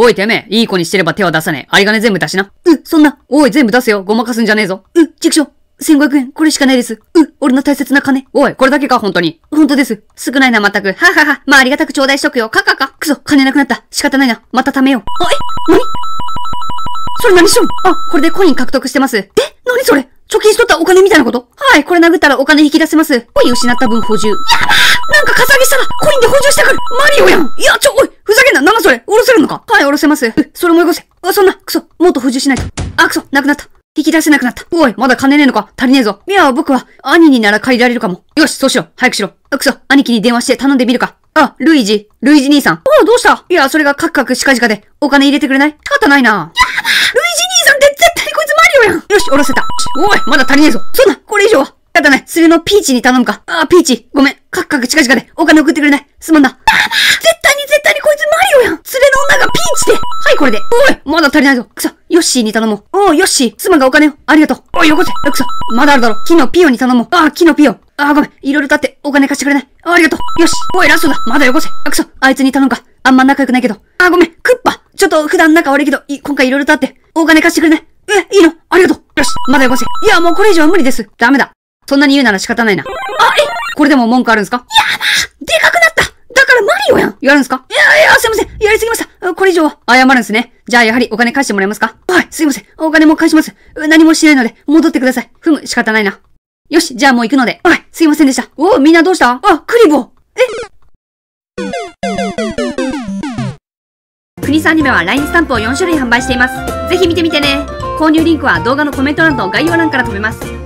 おいてめえ、いい子にしてれば手は出さねえ。ありがね全部出しな。う、そんな。おい、全部出せよ。ごまかすんじゃねえぞ。う、畜生。1500円、これしかないです。う、俺の大切な金。おい、これだけか、本当に。本当です。少ないな、まったく。ははは。まあ、ありがたく頂戴しとくよ。かかか。くそ、金なくなった。仕方ないな。また貯めよう。おい、何それ何しよあ、これでコイン獲得してます。え何それ貯金しとったお金みたいなことはい、これ殴ったらお金引き出せます。コイン失った分補充。やばーなんかかさぎしたらコインで補充してくるマリオやんいや、ちょ、おいふざけんななんだそれおろせるのかはい、おろせます。う、それもよこせ。あ、そんな、くそ、もっと補充しないと。あ、くそ、なくなった。引き出せなくなった。おい、まだ金ねえのか足りねえぞ。いや、僕は、兄になら借りられるかも。よし、そうしろ。早くしろ。あ、くそ、兄貴に電話して頼んでみるか。あ、ルイジ、ルイジ兄さん。おう、どうしたいや、それがカクカクしかじかで、お金入れてくれない方ないな。よし、おろせた。おい、まだ足りねえぞ。そうだ、これ以上は。やだね、釣るのピーチに頼むか。ああ、ピーチ、ごめん。カクカク近カでお金送ってくれない。すまんな。絶対に絶対にこいつマリオやん連れの女がピーチではい、これで。おいまだ足りないぞくそヨッシーに頼もう。おう、ヨッシー、すまんがお金を。ありがとう。おい、よこせ。くそまだあるだろ。木のピオに頼もう。ああ、木のピオ。ああ、ごめん。いろいろ立ってお金貸してくれない。あありがとう。よし。おい、ラストだ。まだよこせ。くそあいつに頼むか。あんま仲良くないけど。ああ、ごめん。クッパ。ちょっと普段仲悪いけど、い今回いろいろ立ってお金貸してくれない。え、いいのまだよこしいや、もうこれ以上は無理です。ダメだ。そんなに言うなら仕方ないな。あ、えこれでも文句あるんすかやばでかくなっただからマリオやんやるんすかいやいや、すいませんやりすぎましたこれ以上は謝るんすね。じゃあやはりお金返してもらえますかはい、すいません。お金も返します。何もしないので、戻ってください。ふむ、仕方ないな。よし、じゃあもう行くので。はい、すいませんでした。おお、みんなどうしたあ、クリボー。え国産アニメは LINE スタンプを4種類販売しています。ぜひ見てみてね購入リンクは動画のコメント欄と概要欄から飛べます